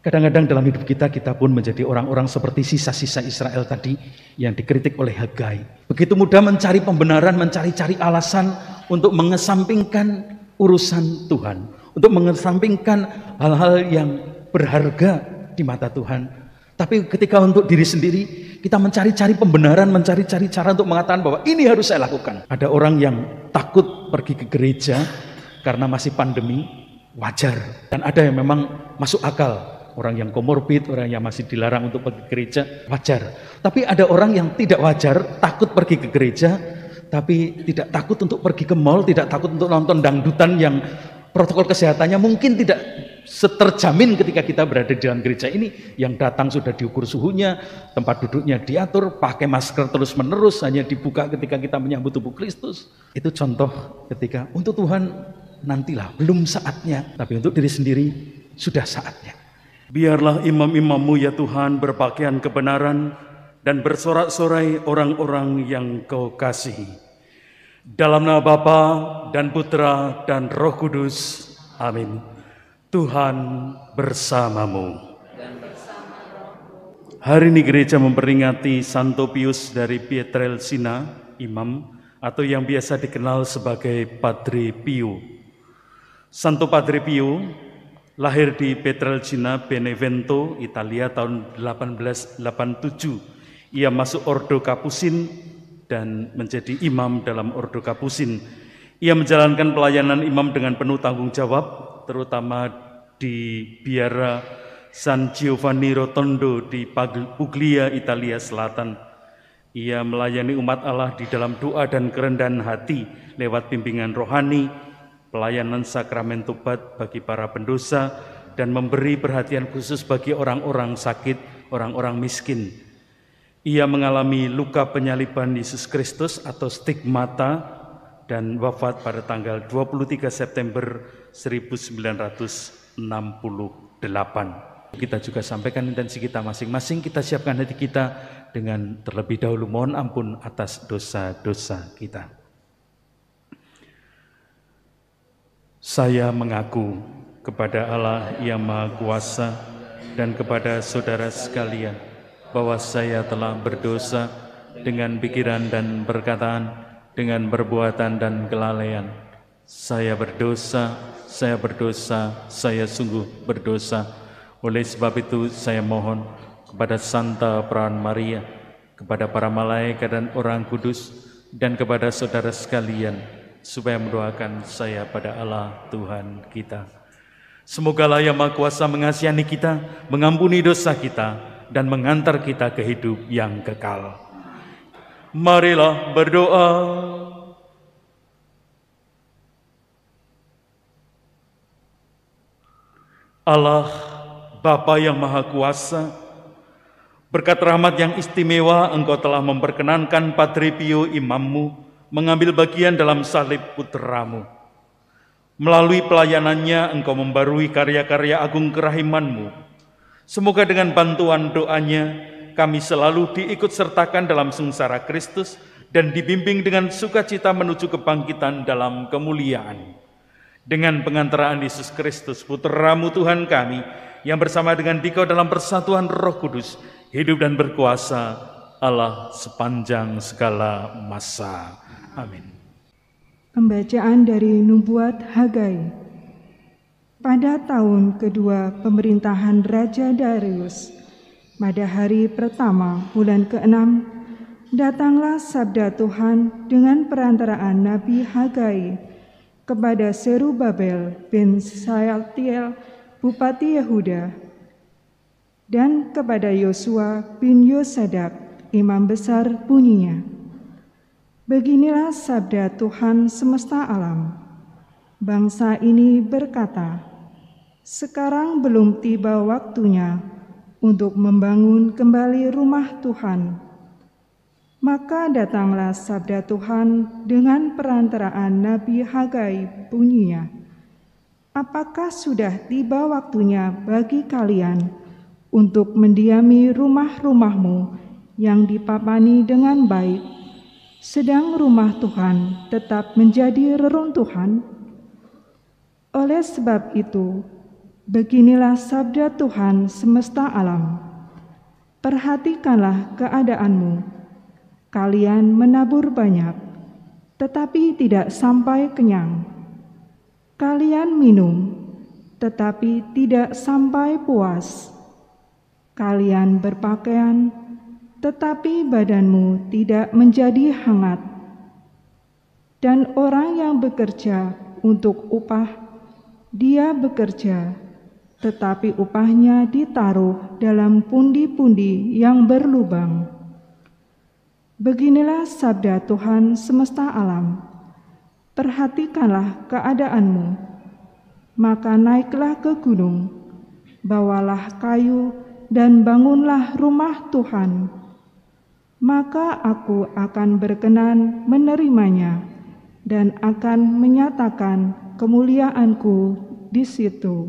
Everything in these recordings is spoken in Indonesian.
Kadang-kadang dalam hidup kita, kita pun menjadi orang-orang seperti sisa-sisa Israel tadi yang dikritik oleh Hagai. Begitu mudah mencari pembenaran, mencari-cari alasan untuk mengesampingkan urusan Tuhan. Untuk mengesampingkan hal-hal yang berharga di mata Tuhan. Tapi ketika untuk diri sendiri, kita mencari-cari pembenaran, mencari-cari cara untuk mengatakan bahwa ini harus saya lakukan. Ada orang yang takut pergi ke gereja karena masih pandemi, wajar. Dan ada yang memang masuk akal, orang yang komorbid, orang yang masih dilarang untuk pergi ke gereja, wajar. Tapi ada orang yang tidak wajar, takut pergi ke gereja, tapi tidak takut untuk pergi ke mall, tidak takut untuk nonton dangdutan yang protokol kesehatannya mungkin tidak seterjamin ketika kita berada di dalam gereja ini yang datang sudah diukur suhunya tempat duduknya diatur pakai masker terus menerus hanya dibuka ketika kita menyambut tubuh Kristus itu contoh ketika untuk Tuhan nantilah belum saatnya tapi untuk diri sendiri sudah saatnya Biarlah imam-imammu ya Tuhan berpakaian kebenaran dan bersorak-sorai orang-orang yang kau kasihi. Dalam nama Bapa dan Putra dan Roh Kudus. Amin. Tuhan bersamamu. Hari ini gereja memperingati Santo Pius dari Pietrelcina, imam, atau yang biasa dikenal sebagai Padre Pio. Santo Padre Pio lahir di Petrelcina, Benevento, Italia tahun 1887. Ia masuk Ordo Kapusin dan menjadi imam dalam Ordo Kapusin. Ia menjalankan pelayanan imam dengan penuh tanggung jawab, terutama di biara San Giovanni Rotondo di Puglia, Italia Selatan. Ia melayani umat Allah di dalam doa dan kerendahan hati lewat bimbingan rohani, pelayanan sakramen tubat bagi para pendosa, dan memberi perhatian khusus bagi orang-orang sakit, orang-orang miskin. Ia mengalami luka penyaliban Yesus Kristus atau stigmata dan wafat pada tanggal 23 September 1968. Kita juga sampaikan intensi kita masing-masing, kita siapkan hati kita dengan terlebih dahulu mohon ampun atas dosa-dosa kita. Saya mengaku kepada Allah yang Maha Kuasa dan kepada saudara sekalian bahwa saya telah berdosa dengan pikiran dan perkataan, dengan perbuatan dan kelalaian. Saya berdosa, saya berdosa, saya sungguh berdosa. Oleh sebab itu saya mohon kepada Santa Peran Maria, kepada para malaikat dan orang kudus, dan kepada saudara sekalian, supaya mendoakan saya pada Allah Tuhan kita. semoga yang Maha Kuasa mengasihani kita, mengampuni dosa kita, dan mengantar kita ke hidup yang kekal. Marilah berdoa. Allah Bapa yang Maha Kuasa, berkat rahmat yang istimewa Engkau telah memperkenankan Patri imammu mengambil bagian dalam salib puteramu. Melalui pelayanannya engkau membarui karya-karya agung kerahimanmu. Semoga dengan bantuan doanya kami selalu diikut sertakan dalam sengsara Kristus dan dibimbing dengan sukacita menuju kebangkitan dalam kemuliaan. Dengan pengantaraan Yesus Kristus, Putramu Tuhan kami, yang bersama dengan Dikau dalam persatuan Roh Kudus, hidup dan berkuasa Allah sepanjang segala masa. Amin. Pembacaan dari Nubuat Hagai Pada tahun kedua pemerintahan Raja Darius, pada hari pertama bulan ke-6, datanglah sabda Tuhan dengan perantaraan Nabi Hagai kepada Serubabel bin Sayaltiel, Bupati Yehuda, dan kepada Yosua bin Yosadak, Imam Besar bunyinya. Beginilah sabda Tuhan semesta alam. Bangsa ini berkata, "Sekarang belum tiba waktunya untuk membangun kembali rumah Tuhan." Maka datanglah sabda Tuhan dengan perantaraan Nabi Hagai bunyinya, "Apakah sudah tiba waktunya bagi kalian untuk mendiami rumah-rumahmu yang dipapani dengan baik?" sedang rumah Tuhan tetap menjadi reruntuhan. Oleh sebab itu, beginilah sabda Tuhan semesta alam. Perhatikanlah keadaanmu. Kalian menabur banyak, tetapi tidak sampai kenyang. Kalian minum, tetapi tidak sampai puas. Kalian berpakaian, tetapi badanmu tidak menjadi hangat. Dan orang yang bekerja untuk upah, dia bekerja, tetapi upahnya ditaruh dalam pundi-pundi yang berlubang. Beginilah sabda Tuhan semesta alam. Perhatikanlah keadaanmu, maka naiklah ke gunung, bawalah kayu, dan bangunlah rumah Tuhan maka aku akan berkenan menerimanya dan akan menyatakan kemuliaanku di situ.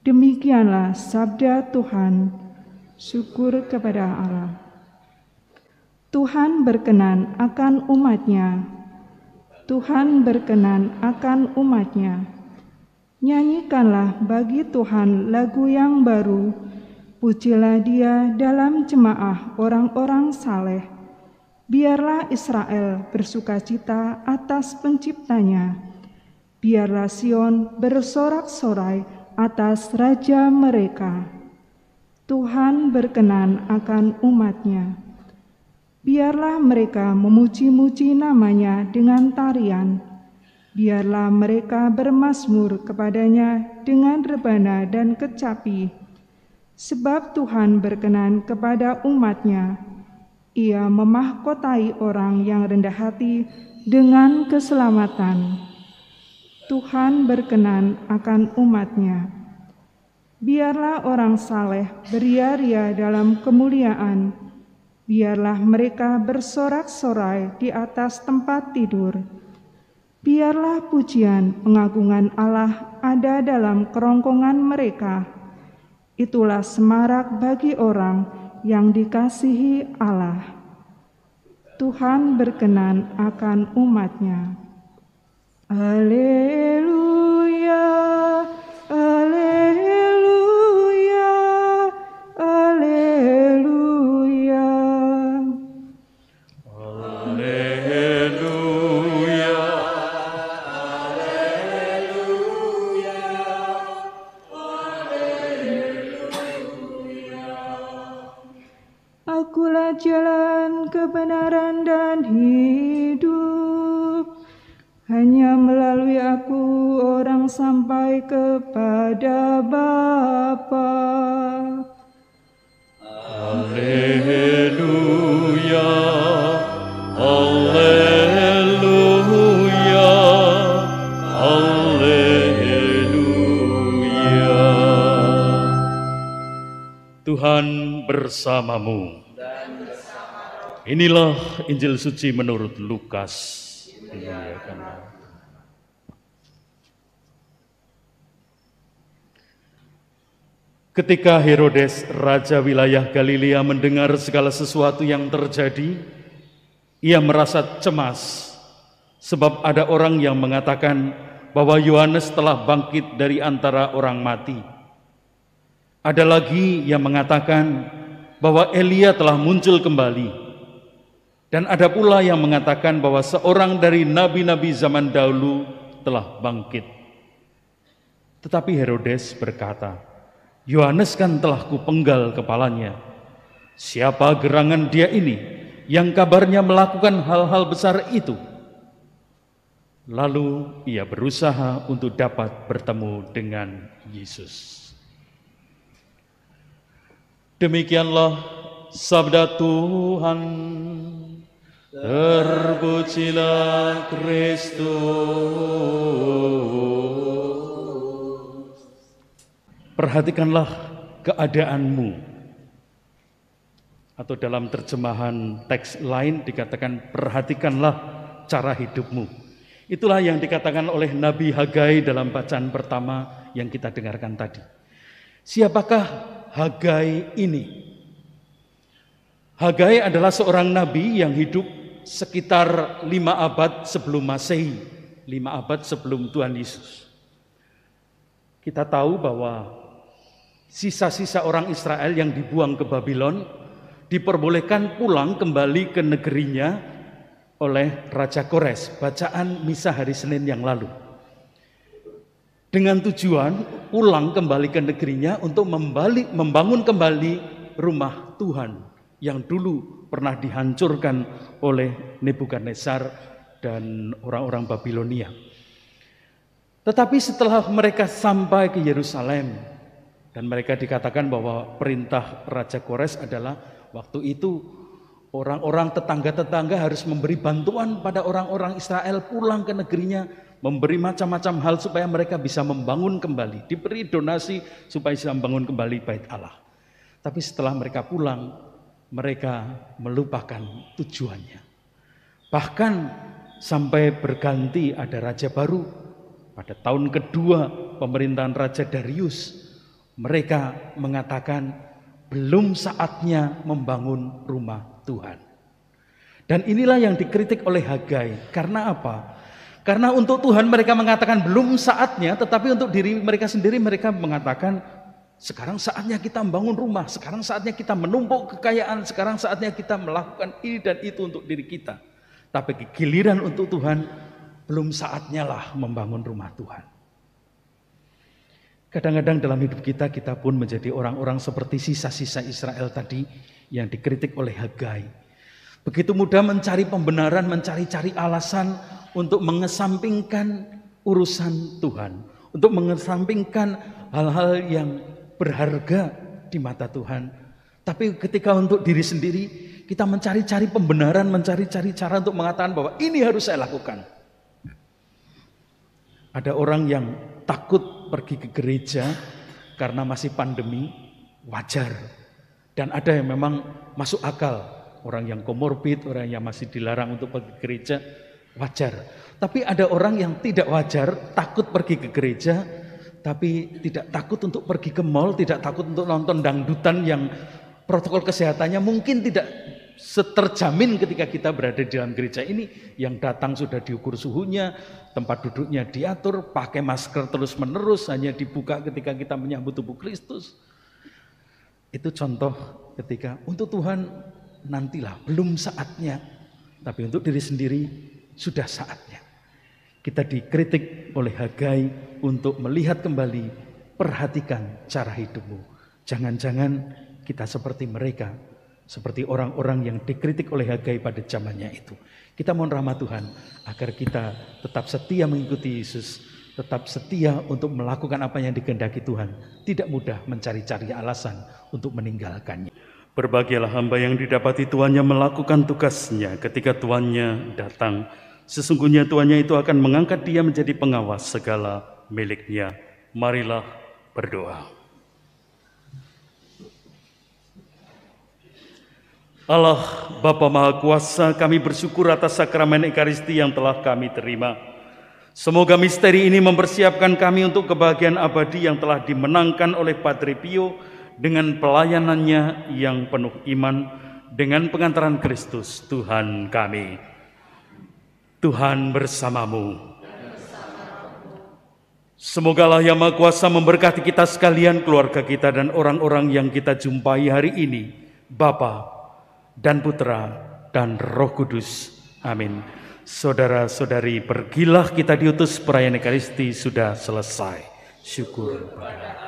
Demikianlah sabda Tuhan, syukur kepada Allah. Tuhan berkenan akan umatnya, Tuhan berkenan akan umatnya. Nyanyikanlah bagi Tuhan lagu yang baru, Pujilah dia dalam jemaah orang-orang saleh. Biarlah Israel bersuka cita atas penciptanya. Biarlah Sion bersorak-sorai atas raja mereka. Tuhan berkenan akan umatnya. Biarlah mereka memuji-muji namanya dengan tarian. Biarlah mereka bermasmur kepadanya dengan rebana dan kecapi Sebab Tuhan berkenan kepada umatnya. Ia memahkotai orang yang rendah hati dengan keselamatan. Tuhan berkenan akan umatnya. Biarlah orang saleh beria-ria dalam kemuliaan. Biarlah mereka bersorak-sorai di atas tempat tidur. Biarlah pujian pengagungan Allah ada dalam kerongkongan mereka Itulah semarak bagi orang yang dikasihi Allah. Tuhan berkenan akan umatnya. Haleluya. kepada Bapa. Haleluya, haleluya, haleluya. Tuhan bersamamu. Inilah Injil suci menurut Lukas. Dimuliakanlah. Ya, Ketika Herodes, raja wilayah Galilea, mendengar segala sesuatu yang terjadi, ia merasa cemas, sebab ada orang yang mengatakan bahwa Yohanes telah bangkit dari antara orang mati. Ada lagi yang mengatakan bahwa Elia telah muncul kembali. Dan ada pula yang mengatakan bahwa seorang dari nabi-nabi zaman dahulu telah bangkit. Tetapi Herodes berkata, Yohanes kan telah kupenggal kepalanya. Siapa gerangan dia ini yang kabarnya melakukan hal-hal besar itu? Lalu ia berusaha untuk dapat bertemu dengan Yesus. Demikianlah sabda Tuhan. Terpujilah Kristus. Perhatikanlah keadaanmu. Atau dalam terjemahan teks lain dikatakan perhatikanlah cara hidupmu. Itulah yang dikatakan oleh Nabi Hagai dalam bacaan pertama yang kita dengarkan tadi. Siapakah Hagai ini? Hagai adalah seorang nabi yang hidup sekitar lima abad sebelum Masehi, lima abad sebelum Tuhan Yesus. Kita tahu bahwa sisa-sisa orang Israel yang dibuang ke Babylon diperbolehkan pulang kembali ke negerinya oleh Raja Kores. Bacaan misa hari Senin yang lalu. Dengan tujuan pulang kembali ke negerinya untuk membalik, membangun kembali rumah Tuhan yang dulu pernah dihancurkan oleh Nebukadnezar dan orang-orang Babilonia. Tetapi setelah mereka sampai ke Yerusalem, dan mereka dikatakan bahwa perintah Raja Kores adalah waktu itu orang-orang tetangga-tetangga harus memberi bantuan pada orang-orang Israel pulang ke negerinya, memberi macam-macam hal supaya mereka bisa membangun kembali, diberi donasi supaya bisa membangun kembali bait Allah. Tapi setelah mereka pulang, mereka melupakan tujuannya. Bahkan sampai berganti ada raja baru pada tahun kedua pemerintahan Raja Darius mereka mengatakan belum saatnya membangun rumah Tuhan. Dan inilah yang dikritik oleh Hagai. Karena apa? Karena untuk Tuhan mereka mengatakan belum saatnya, tetapi untuk diri mereka sendiri mereka mengatakan sekarang saatnya kita membangun rumah, sekarang saatnya kita menumpuk kekayaan, sekarang saatnya kita melakukan ini dan itu untuk diri kita. Tapi giliran untuk Tuhan belum saatnya lah membangun rumah Tuhan. Kadang-kadang dalam hidup kita, kita pun menjadi orang-orang seperti sisa-sisa Israel tadi yang dikritik oleh Hagai. Begitu mudah mencari pembenaran, mencari-cari alasan untuk mengesampingkan urusan Tuhan. Untuk mengesampingkan hal-hal yang berharga di mata Tuhan. Tapi ketika untuk diri sendiri, kita mencari-cari pembenaran, mencari-cari cara untuk mengatakan bahwa ini harus saya lakukan. Ada orang yang takut pergi ke gereja karena masih pandemi wajar. Dan ada yang memang masuk akal. Orang yang komorbid, orang yang masih dilarang untuk pergi ke gereja wajar. Tapi ada orang yang tidak wajar, takut pergi ke gereja, tapi tidak takut untuk pergi ke mall, tidak takut untuk nonton dangdutan yang protokol kesehatannya mungkin tidak seterjamin ketika kita berada di dalam gereja ini yang datang sudah diukur suhunya, tempat duduknya diatur, pakai masker terus-menerus, hanya dibuka ketika kita menyambut tubuh Kristus. Itu contoh ketika untuk Tuhan nantilah belum saatnya, tapi untuk diri sendiri sudah saatnya. Kita dikritik oleh Hagai untuk melihat kembali, perhatikan cara hidupmu. Jangan-jangan kita seperti mereka, seperti orang-orang yang dikritik oleh Hagai pada zamannya itu. Kita mohon rahmat Tuhan agar kita tetap setia mengikuti Yesus, tetap setia untuk melakukan apa yang dikehendaki Tuhan. Tidak mudah mencari-cari alasan untuk meninggalkannya. Berbahagialah hamba yang didapati tuannya melakukan tugasnya ketika tuannya datang. Sesungguhnya tuannya itu akan mengangkat dia menjadi pengawas segala miliknya. Marilah berdoa. Allah Bapa Maha Kuasa, kami bersyukur atas sakramen Ekaristi yang telah kami terima. Semoga misteri ini mempersiapkan kami untuk kebahagiaan abadi yang telah dimenangkan oleh Padre Pio dengan pelayanannya yang penuh iman dengan pengantaran Kristus Tuhan kami. Tuhan bersamamu. Semoga Allah yang Maha Kuasa memberkati kita sekalian, keluarga kita dan orang-orang yang kita jumpai hari ini. Bapa, dan Putra dan Roh Kudus. Amin. Saudara-saudari, pergilah kita diutus perayaan Ekaristi sudah selesai. Syukur kepada